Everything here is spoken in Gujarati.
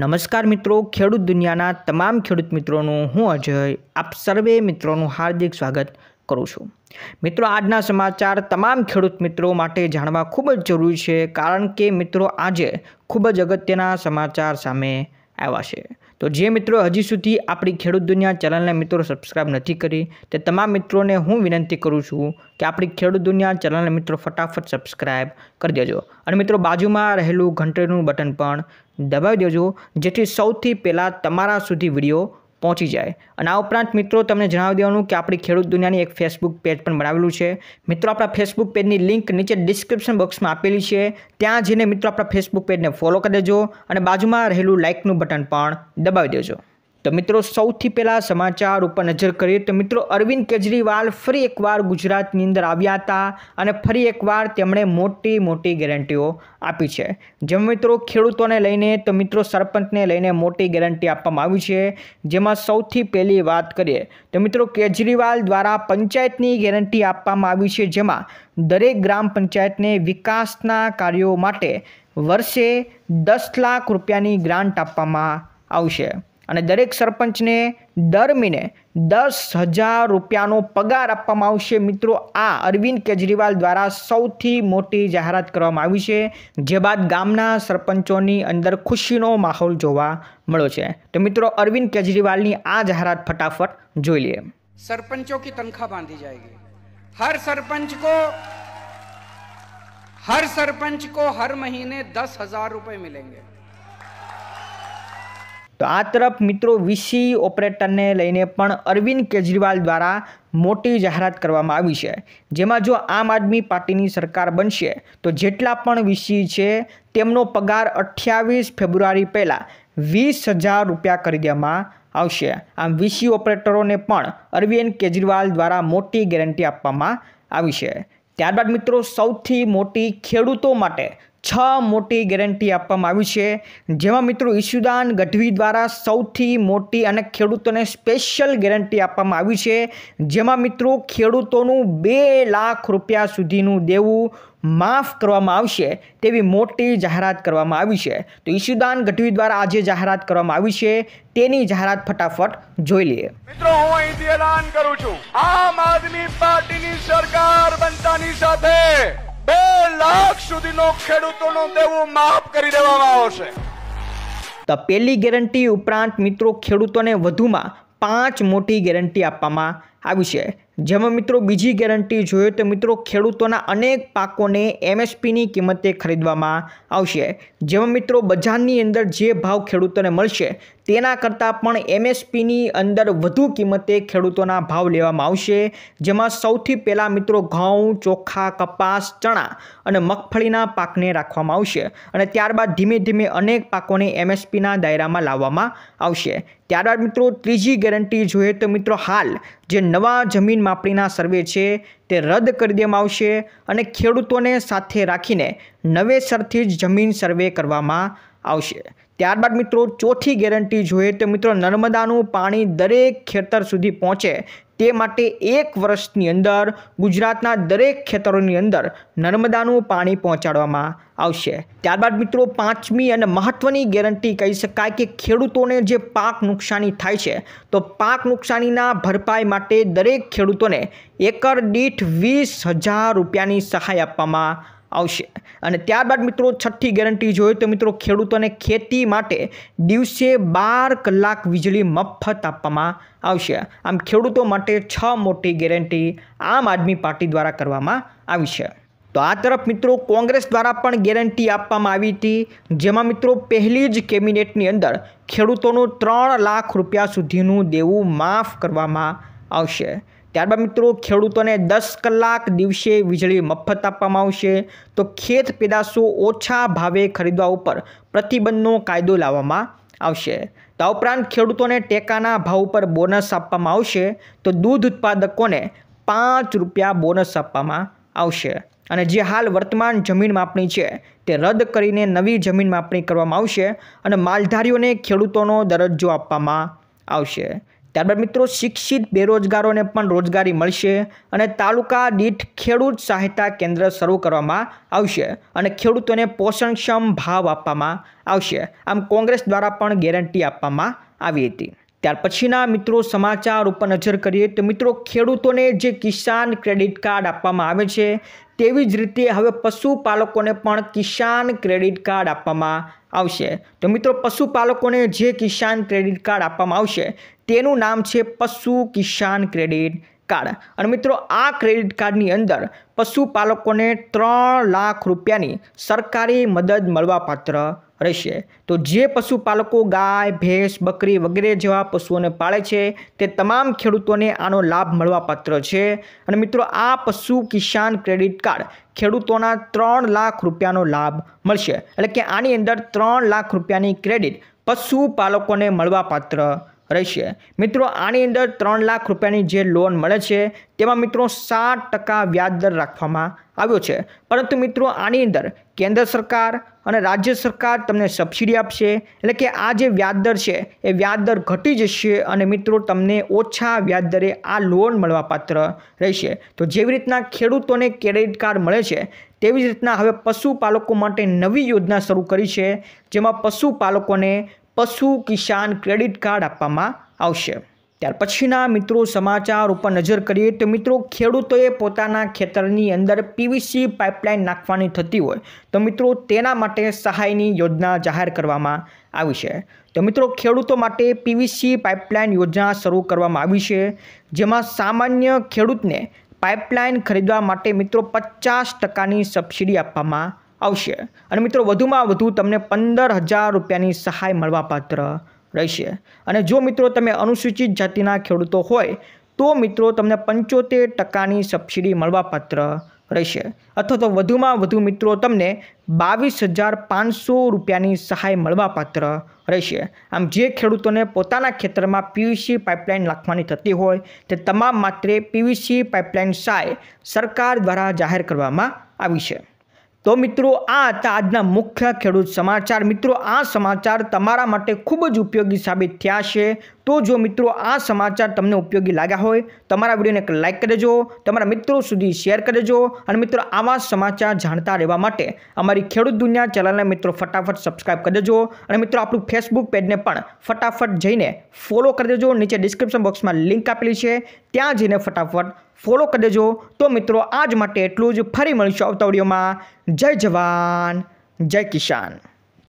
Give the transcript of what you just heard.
નમસ્કાર મિત્રો ખેડૂત દુનિયાના તમામ ખેડૂત મિત્રોનું હું અજય આપ સર્વે મિત્રોનું હાર્દિક સ્વાગત કરું છું મિત્રો આજના સમાચાર તમામ ખેડૂત મિત્રો માટે જાણવા ખૂબ જ જરૂરી છે કારણ કે મિત્રો આજે ખૂબ જ અગત્યના સમાચાર સામે આવ્યા છે તો જે મિત્રો હજી સુધી આપણી ખેડૂત દુનિયા ચેનલને મિત્રો સબસ્ક્રાઈબ નથી કરી તે તમામ મિત્રોને હું વિનંતી કરું છું કે આપણી ખેડૂત દુનિયા ચેનલને મિત્રો ફટાફટ સબસ્ક્રાઈબ કરી દેજો અને મિત્રો બાજુમાં રહેલું ઘંટડીનું બટન પણ દબાવી દેજો જેથી સૌથી પહેલાં તમારા સુધી વિડીયો પહોંચી જાય અને આ ઉપરાંત મિત્રો તમને જણાવી દેવાનું કે આપણી ખેડૂત દુનિયાની એક ફેસબુક પેજ પણ બનાવેલું છે મિત્રો આપણા ફેસબુક પેજની લિંક નીચે ડિસ્ક્રિપ્શન બોક્સમાં આપેલી છે ત્યાં જઈને મિત્રો આપણા ફેસબુક પેજને ફોલો કરી દેજો અને બાજુમાં રહેલું લાઇકનું બટન પણ દબાવી દેજો તો મિત્રો સૌથી પહેલાં સમાચાર ઉપર નજર કરીએ તો મિત્રો અરવિંદ કેજરીવાલ ફરી એકવાર ગુજરાતની અંદર આવ્યા હતા અને ફરી એકવાર તેમણે મોટી મોટી ગેરંટીઓ આપી છે જેમ મિત્રો ખેડૂતોને લઈને તો મિત્રો સરપંચને લઈને મોટી ગેરંટી આપવામાં આવી છે જેમાં સૌથી પહેલી વાત કરીએ તો મિત્રો કેજરીવાલ દ્વારા પંચાયતની ગેરંટી આપવામાં આવી છે જેમાં દરેક ગ્રામ પંચાયતને વિકાસના કાર્યો માટે વર્ષે દસ લાખ રૂપિયાની ગ્રાન્ટ આપવામાં આવશે અને દરેક સરપંચને દર મહિને દસ હજાર રૂપિયાનો પગાર આપવામાં આવશે મિત્રો આ અરવિંદ કેજરીવાલ દ્વારા સૌથી મોટી જાહેરાત કરવામાં આવી છે જે બાદ ગામના સરપંચોની અંદર ખુશીનો માહોલ જોવા મળ્યો છે તો મિત્રો અરવિંદ કેજરીવાલની આ જાહેરાત ફટાફટ જોઈ લઈએ સરપંચો કી તનખા બાંધી જાયગી હર સરપંચ કો હર સરપંચ કો હર મહિને દસ હજાર रुपए मिलेंगे તો આ તરફ મિત્રો વીસી ઓપરેટરને લઈને પણ અરવિંદ કેજરીવાલ દ્વારા મોટી જાહેરાત કરવામાં આવી છે જેમાં જો આમ આદમી પાર્ટીની સરકાર બનશે તો જેટલા પણ વીસી છે તેમનો પગાર અઠ્યાવીસ ફેબ્રુઆરી પહેલાં વીસ હજાર રૂપિયા કરી દેવામાં આવશે આમ વીસી ઓપરેટરોને પણ અરવિંદ કેજરીવાલ દ્વારા મોટી ગેરંટી આપવામાં આવી છે ત્યારબાદ મિત્રો સૌથી મોટી ખેડૂતો માટે છ મોટી ગેરંટી આપવામાં આવી છે જેમાં મિત્રો ઈશુદાન ગઢવી દ્વારા સૌથી મોટી અને ખેડૂતોને સ્પેશિયલ ગેરંટી આપવામાં આવી છે જેમાં મિત્રો ખેડૂતોનું બે લાખ રૂપિયા સુધીનું દેવું માફ કરવામાં આવશે તેવી મોટી જાહેરાત કરવામાં આવી છે તો ઈશુદાન ગઢવી દ્વારા આજે જાહેરાત કરવામાં આવી છે તેની જાહેરાત ફટાફટ જોઈ લઈએ મિત્રો હું અહીંથી એલાન કરું છું આમ આદમી પાર્ટીની સરકાર બનતાની સાથે લાખ સુધીનો ખેડૂતોનું દેવું માફ કરી દેવામાં આવશે તો પહેલી ગેરંટી ઉપરાંત મિત્રો ખેડૂતોને વધુમાં પાંચ મોટી ગેરંટી આપવામાં આવી છે જેમાં મિત્રો બીજી ગેરંટી જોઈએ તો મિત્રો ખેડૂતોના અનેક પાકોને એમએસપીની કિંમતે ખરીદવામાં આવશે જેમાં મિત્રો બજારની અંદર જે ભાવ ખેડૂતોને મળશે તેના કરતાં પણ એમએસપીની અંદર વધુ કિંમતે ખેડૂતોના ભાવ લેવામાં આવશે જેમાં સૌથી પહેલાં મિત્રો ઘઉં ચોખા કપાસ ચણા અને મગફળીના પાકને રાખવામાં આવશે અને ત્યારબાદ ધીમે ધીમે અનેક પાકોને એમએસપીના દાયરામાં લાવવામાં આવશે ત્યારબાદ મિત્રો ત્રીજી ગેરંટી જોઈએ તો મિત્રો હાલ જે નવા જમીન માપણીના સર્વે છે તે રદ કરી દેવામાં આવશે અને ખેડૂતોને સાથે રાખીને નવેસરથી જ જમીન સર્વે કરવામાં આવશે ત્યારબાદ મિત્રો ચોથી ગેરંટી જોઈએ તો મિત્રો નર્મદાનું પાણી દરેક ખેતર સુધી પહોંચે તે માટે એક વર્ષની અંદર ગુજરાતના દરેક ખેતરોની અંદર નર્મદાનું પાણી પહોંચાડવામાં આવશે ત્યારબાદ મિત્રો પાંચમી અને મહત્ત્વની ગેરંટી કહી શકાય કે ખેડૂતોને જે પાક નુકસાની થાય છે તો પાક નુકસાનીના ભરપાઈ માટે દરેક ખેડૂતોને એકર દીઠ વીસ હજાર રૂપિયાની સહાય આપવામાં આવશે અને ત્યારબાદ મિત્રો છઠ્ઠી ગેરંટી જોઈએ તો મિત્રો ખેડૂતોને ખેતી માટે દિવસે બાર કલાક વીજળી મફત આપવામાં આવશે આમ ખેડૂતો માટે છ મોટી ગેરંટી આમ આદમી પાર્ટી દ્વારા કરવામાં આવી છે તો આ તરફ મિત્રો કોંગ્રેસ દ્વારા પણ ગેરંટી આપવામાં આવી હતી જેમાં મિત્રો પહેલી જ કેબિનેટની અંદર ખેડૂતોનું ત્રણ લાખ રૂપિયા સુધીનું દેવું માફ કરવામાં આવશે ત્યારબાદ મિત્રો ખેડૂતોને દસ કલાક દિવસે વીજળી મફત આપવામાં આવશે તો ખેત પેદાશો ઓછા ભાવે ખરીદવા ઉપર પ્રતિબંધનો કાયદો લાવવામાં આવશે તો આ ઉપરાંત ખેડૂતોને ટેકાના ભાવ ઉપર બોનસ આપવામાં આવશે તો દૂધ ઉત્પાદકોને પાંચ રૂપિયા બોનસ આપવામાં આવશે અને જે હાલ વર્તમાન જમીન માપણી છે તે રદ કરીને નવી જમીન માપણી કરવામાં આવશે અને માલધારીઓને ખેડૂતોનો દરજ્જો આપવામાં આવશે ત્યારબાદ મિત્રો શિક્ષિત બેરોજગારોને પણ રોજગારી મળશે અને તાલુકા દીઠ ખેડૂત સહાયતા કેન્દ્ર શરૂ કરવામાં આવશે અને ખેડૂતોને પોષણક્ષમ ભાવ આપવામાં આવશે આમ કોંગ્રેસ દ્વારા પણ ગેરંટી આપવામાં આવી હતી ત્યાર પછીના મિત્રો સમાચાર ઉપર નજર કરીએ તો મિત્રો ખેડૂતોને જે કિસાન ક્રેડિટ કાર્ડ આપવામાં આવે છે તેવી જ રીતે હવે પશુપાલકોને પણ કિસાન ક્રેડિટ કાર્ડ આપવામાં આવશે તો મિત્રો પશુપાલકોને જે કિસાન ક્રેડિટ કાર્ડ આપવામાં આવશે તેનું નામ છે પશુ કિસાન ક્રેડિટ કાર્ડ અને મિત્રો આ ક્રેડિટ કાર્ડની અંદર પશુપાલકોને ત્રણ લાખ રૂપિયાની સરકારી મદદ મળવાપાત્ર રહેશે તો જે પશુપાલકો ગાય ભેંસ બકરી વગેરે જેવા પશુઓને પાળે છે તે તમામ ખેડૂતોને આનો લાભ મળવાપાત્ર છે અને મિત્રો આ પશુ કિસાન ક્રેડિટ કાર્ડ ખેડૂતોના ત્રણ લાખ રૂપિયાનો લાભ મળશે એટલે કે આની અંદર ત્રણ લાખ રૂપિયાની ક્રેડિટ પશુપાલકોને મળવાપાત્ર રહેશે મિત્રો આની અંદર ત્રણ લાખ રૂપિયાની જે લોન મળે છે તેમાં મિત્રો સાત ટકા વ્યાજદર રાખવામાં આવ્યો છે પરંતુ મિત્રો આની અંદર કેન્દ્ર સરકાર અને રાજ્ય સરકાર તમને સબસિડી આપશે એટલે કે આ જે વ્યાજદર છે એ વ્યાજદર ઘટી જશે અને મિત્રો તમને ઓછા વ્યાજદરે આ લોન મળવાપાત્ર રહેશે તો જેવી રીતના ખેડૂતોને ક્રેડિટ કાર્ડ મળે છે તેવી જ રીતના હવે પશુપાલકો માટે નવી યોજના શરૂ કરી છે જેમાં પશુપાલકોને પશુ કિસાન ક્રેડિટ કાર્ડ આપવામાં આવશે ત્યાર પછીના મિત્રો સમાચાર ઉપર નજર કરીએ તો મિત્રો ખેડૂતોએ પોતાના ખેતરની અંદર પીવીસી પાઇપલાઇન નાખવાની થતી હોય તો મિત્રો તેના માટે સહાયની યોજના જાહેર કરવામાં આવી છે તો મિત્રો ખેડૂતો માટે પીવીસી પાઇપલાઇન યોજના શરૂ કરવામાં આવી છે જેમાં સામાન્ય ખેડૂતને પાઇપલાઇન ખરીદવા માટે મિત્રો પચાસ ટકાની સબસિડી આપવામાં આવશે અને મિત્રો વધુમાં વધુ તમને પંદર હજાર રૂપિયાની સહાય મળવાપાત્ર રહેશે અને જો મિત્રો તમે અનુસૂચિત જાતિના ખેડૂતો હોય તો મિત્રો તમને પંચોતેર ટકાની સબસિડી મળવાપાત્ર રહેશે અથવા તો વધુમાં વધુ મિત્રો તમને બાવીસ હજાર પાંચસો રૂપિયાની સહાય મળવાપાત્ર રહેશે આમ જે ખેડૂતોને પોતાના ખેતરમાં પીવીસી પાઇપલાઇન નાખવાની થતી હોય તે તમામ માત્રે પીવીસી પાઇપલાઇન સહાય સરકાર દ્વારા જાહેર કરવામાં આવી છે તો મિત્રો આ હતા આજના મુખ્ય ખેડૂત સમાચાર મિત્રો આ સમાચાર તમારા માટે ખૂબ જ ઉપયોગી સાબિત થયા છે તો જો મિત્રો આ સમાચાર તમને ઉપયોગી લાગ્યા હોય તમારા વિડીયોને એક લાઇક કરજો તમારા મિત્રો સુધી શેર કરજો અને મિત્રો આવા સમાચાર જાણતા રહેવા માટે અમારી ખેડૂત દુનિયા ચેનલને મિત્રો ફટાફટ સબસ્ક્રાઇબ કરી દેજો અને મિત્રો આપણું ફેસબુક પેજને પણ ફટાફટ જઈને ફોલો કરી દેજો નીચે ડિસ્ક્રિપ્શન બોક્સમાં લિંક આપેલી છે ત્યાં જઈને ફટાફટ ફોલો કરી દેજો તો મિત્રો આજ માટે એટલું જ ફરી મળીશું આવતા વિડીયોમાં જય જવાન જય કિસાન